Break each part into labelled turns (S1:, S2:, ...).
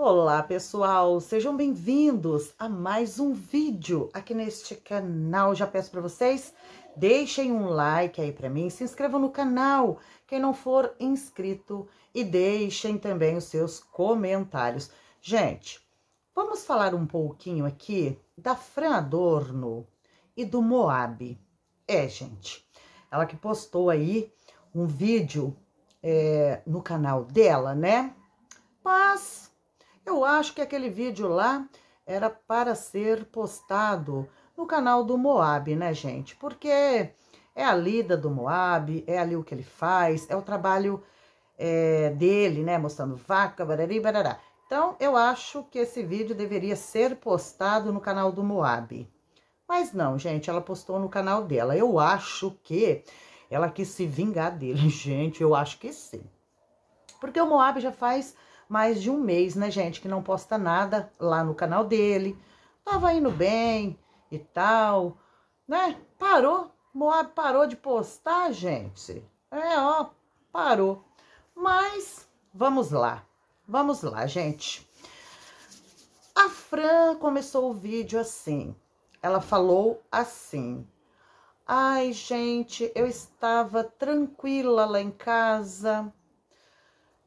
S1: Olá pessoal, sejam bem-vindos a mais um vídeo aqui neste canal. Já peço para vocês, deixem um like aí para mim, se inscrevam no canal, quem não for inscrito, e deixem também os seus comentários. Gente, vamos falar um pouquinho aqui da Fran Adorno e do Moab. É, gente, ela que postou aí um vídeo é, no canal dela, né? Mas eu acho que aquele vídeo lá era para ser postado no canal do Moab, né, gente? Porque é a lida do Moab, é ali o que ele faz, é o trabalho é, dele, né? Mostrando vaca, barari, barará. Então, eu acho que esse vídeo deveria ser postado no canal do Moab. Mas não, gente, ela postou no canal dela. Eu acho que ela quis se vingar dele, gente, eu acho que sim. Porque o Moab já faz mais de um mês, né, gente? Que não posta nada lá no canal dele. Tava indo bem e tal, né? Parou. Moab parou de postar, gente. É, ó, parou. Mas vamos lá. Vamos lá, gente. A Fran começou o vídeo assim. Ela falou assim. Ai, gente, eu estava tranquila lá em casa,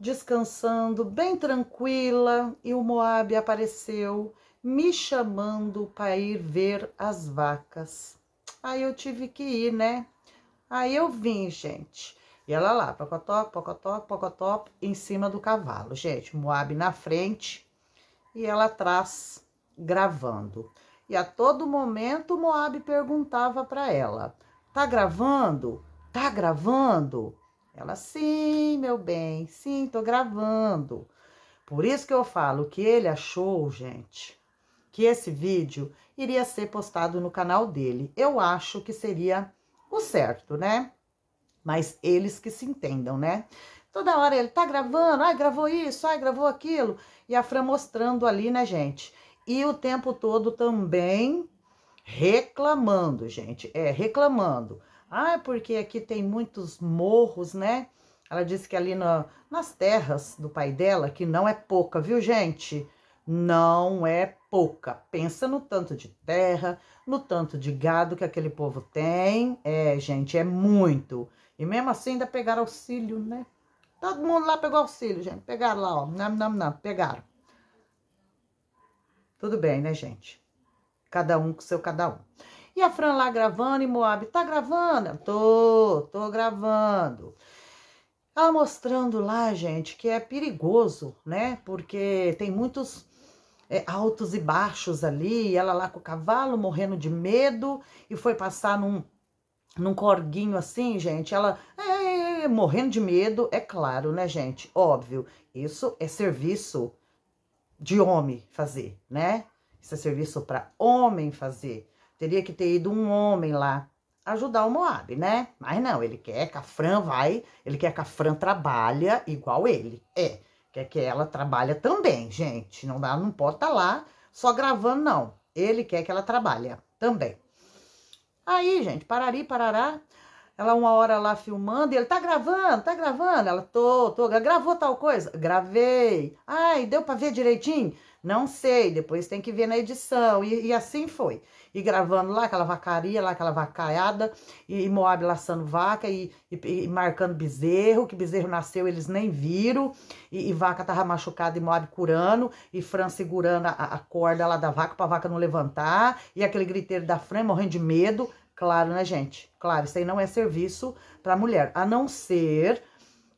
S1: descansando, bem tranquila, e o Moabe apareceu me chamando para ir ver as vacas. Aí eu tive que ir, né? Aí eu vim, gente. E ela lá, pocotó, pocotó, pocotó, em cima do cavalo. Gente, Moab na frente e ela atrás gravando. E a todo momento o Moab perguntava para ela: "Tá gravando? Tá gravando?" Ela, sim, meu bem, sim, tô gravando. Por isso que eu falo que ele achou, gente, que esse vídeo iria ser postado no canal dele. Eu acho que seria o certo, né? Mas eles que se entendam, né? Toda hora ele tá gravando, ai, gravou isso, ai, gravou aquilo. E a Fran mostrando ali, né, gente? E o tempo todo também reclamando, gente. É, reclamando. Ah, porque aqui tem muitos morros, né? Ela disse que ali nas terras do pai dela, que não é pouca, viu, gente? Não é pouca. Pensa no tanto de terra, no tanto de gado que aquele povo tem. É, gente, é muito. E mesmo assim ainda pegaram auxílio, né? Todo mundo lá pegou auxílio, gente. Pegaram lá, ó. Não, não, não. Pegaram. Tudo bem, né, gente? Cada um com seu cada um. E a Fran lá gravando e Moab, tá gravando? Tô, tô gravando. Ela mostrando lá, gente, que é perigoso, né? Porque tem muitos é, altos e baixos ali. E ela lá com o cavalo, morrendo de medo, e foi passar num, num corguinho assim, gente. Ela é, é, é, é morrendo de medo, é claro, né, gente? Óbvio. Isso é serviço de homem fazer, né? Isso é serviço para homem fazer. Teria que ter ido um homem lá ajudar o Moab, né? Mas não, ele quer que a Fran vai, ele quer que a Fran trabalha igual ele. É, quer que ela trabalha também, gente. Não dá, não pode estar tá lá só gravando, não. Ele quer que ela trabalhe também. Aí, gente, parari, parará. Ela uma hora lá filmando e ele tá gravando, tá gravando. Ela, tô, tô, gravou tal coisa? Gravei. Ai, deu pra ver direitinho? Não sei, depois tem que ver na edição. E, e assim foi. E gravando lá aquela vacaria, lá aquela vacaiada, e, e Moab laçando vaca e, e, marcando bezerro, que bezerro nasceu, eles nem viram. E, vaca tava machucada e Moab curando, e Fran segurando a, a corda lá da vaca pra vaca não levantar, e aquele griteiro da Fran morrendo de medo. Claro, né, gente? Claro, isso aí não é serviço para mulher, a não ser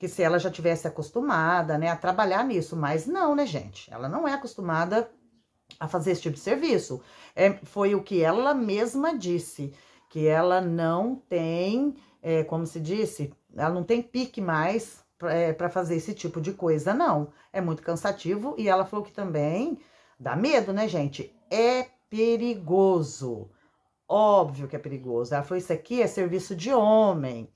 S1: que se ela já tivesse acostumada, né, a trabalhar nisso, mas não, né, gente? Ela não é acostumada a fazer esse tipo de serviço. É, foi o que ela mesma disse, que ela não tem, é, como se disse, ela não tem pique mais é, para fazer esse tipo de coisa, não. É muito cansativo e ela falou que também dá medo, né, gente? É perigoso. Óbvio que é perigoso. Ela falou: Isso aqui é serviço de homem.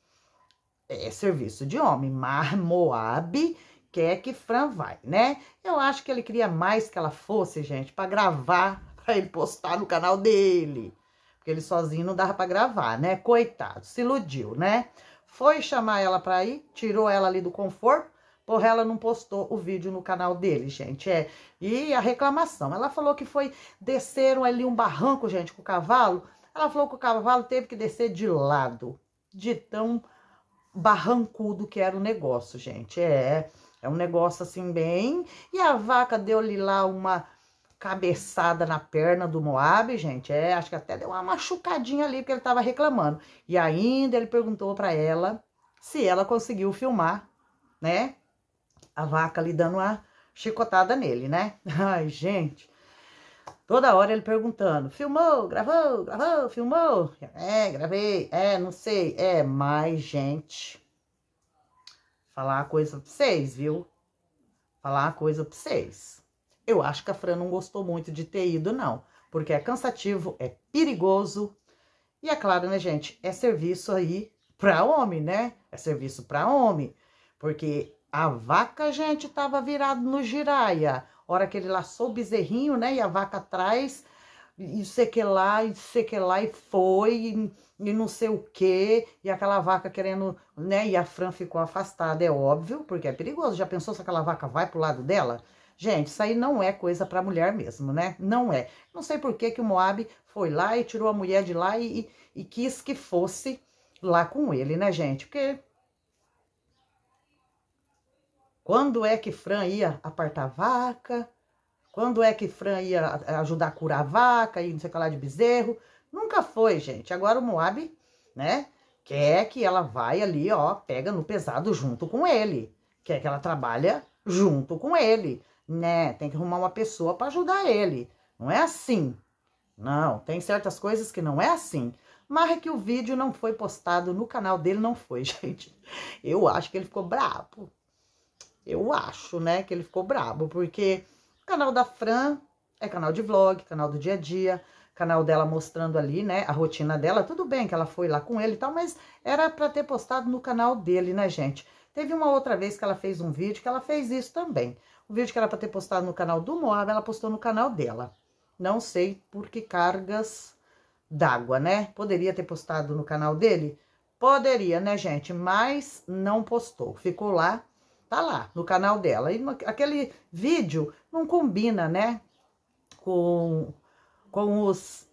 S1: É, é serviço de homem, mas Moab quer que Fran vai, né? Eu acho que ele queria mais que ela fosse, gente, para gravar, para ele postar no canal dele. Porque ele sozinho não dava para gravar, né? Coitado, se iludiu, né? Foi chamar ela para ir, tirou ela ali do conforto, Porra, ela não postou o vídeo no canal dele, gente. É. E a reclamação. Ela falou que foi. Desceram ali um barranco, gente, com o cavalo. Ela falou que o cavalo teve que descer de lado. De tão barrancudo que era o negócio, gente. É, é um negócio assim bem. E a vaca deu-lhe lá uma cabeçada na perna do Moab, gente. É, acho que até deu uma machucadinha ali porque ele tava reclamando. E ainda ele perguntou para ela se ela conseguiu filmar, né? A vaca lhe dando uma chicotada nele, né? Ai, gente. Toda hora ele perguntando: filmou, gravou, gravou, filmou? É, gravei, é, não sei, é, mais gente. Falar a coisa pra vocês, viu? Falar a coisa pra vocês. Eu acho que a Fran não gostou muito de ter ido, não, porque é cansativo, é perigoso. E é claro, né, gente? É serviço aí pra homem, né? É serviço pra homem, porque a vaca, gente, estava virada no giraia. Hora que ele laçou o bezerrinho, né? E a vaca atrás, e sei que lá, e sei que lá, e foi, e, e não sei o quê. E aquela vaca querendo, né? E a Fran ficou afastada, é óbvio, porque é perigoso. Já pensou se aquela vaca vai pro lado dela? Gente, isso aí não é coisa para mulher mesmo, né? Não é. Não sei por que, que o Moab foi lá e tirou a mulher de lá e, e, e quis que fosse lá com ele, né, gente? Porque quando é que Fran ia apartar a vaca? Quando é que Fran ia ajudar a curar a vaca e não sei o que lá de bezerro? Nunca foi, gente. Agora o Moab, né? Quer que ela vai ali, ó, pega no pesado junto com ele. Quer que ela trabalha junto com ele, né? Tem que arrumar uma pessoa para ajudar ele. Não é assim. Não, tem certas coisas que não é assim. Marre é que o vídeo não foi postado no canal dele, não foi, gente. Eu acho que ele ficou brabo. Eu acho, né, que ele ficou brabo, porque o canal da Fran é canal de vlog, canal do dia a dia, canal dela mostrando ali, né, a rotina dela. Tudo bem que ela foi lá com ele e tal, mas era para ter postado no canal dele, né, gente? Teve uma outra vez que ela fez um vídeo que ela fez isso também. O vídeo que era para ter postado no canal do Moab, ela postou no canal dela. Não sei por que cargas d'água, né? Poderia ter postado no canal dele? Poderia, né, gente? Mas não postou. Ficou lá Tá lá no canal dela. E aquele vídeo não combina, né? Com, com, os,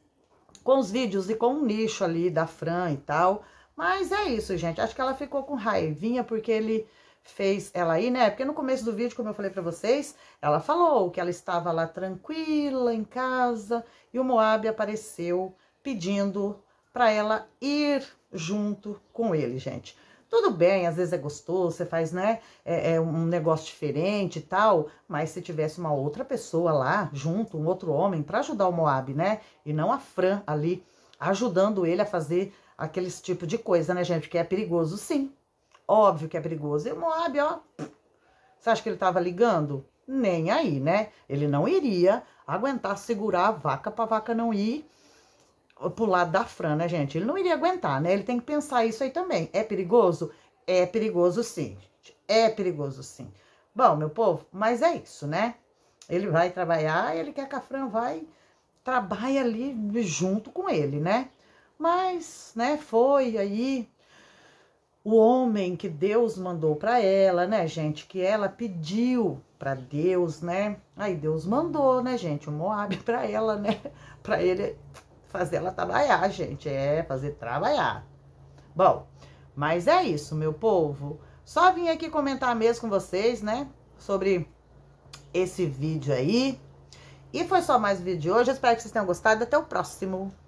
S1: com os vídeos e com o nicho ali da Fran e tal. Mas é isso, gente. Acho que ela ficou com raivinha porque ele fez ela aí, né? Porque no começo do vídeo, como eu falei pra vocês, ela falou que ela estava lá tranquila em casa e o Moab apareceu pedindo para ela ir junto com ele, gente. Tudo bem, às vezes é gostoso, você faz, né, é, é um negócio diferente e tal, mas se tivesse uma outra pessoa lá junto, um outro homem para ajudar o Moab, né? E não a Fran ali ajudando ele a fazer aqueles tipo de coisa, né, gente? Que é perigoso, sim. Óbvio que é perigoso. E o Moab, ó, você acha que ele tava ligando? Nem aí, né? Ele não iria aguentar segurar a vaca para vaca não ir pro lado da Fran, né, gente? Ele não iria aguentar, né? Ele tem que pensar isso aí também. É perigoso? É perigoso sim, gente. É perigoso sim. Bom, meu povo, mas é isso, né? Ele vai trabalhar, ele quer que a Fran vai, trabalhe ali junto com ele, né? Mas, né, foi aí o homem que Deus mandou para ela, né, gente? Que ela pediu para Deus, né? Aí Deus mandou, né, gente? O Moab para ela, né? Para ele fazer ela trabalhar, gente. É, fazer trabalhar. Bom, mas é isso, meu povo. Só vim aqui comentar mesmo com vocês, né? Sobre esse vídeo aí. E foi só mais um vídeo de hoje. espero que vocês tenham gostado. Até o próximo.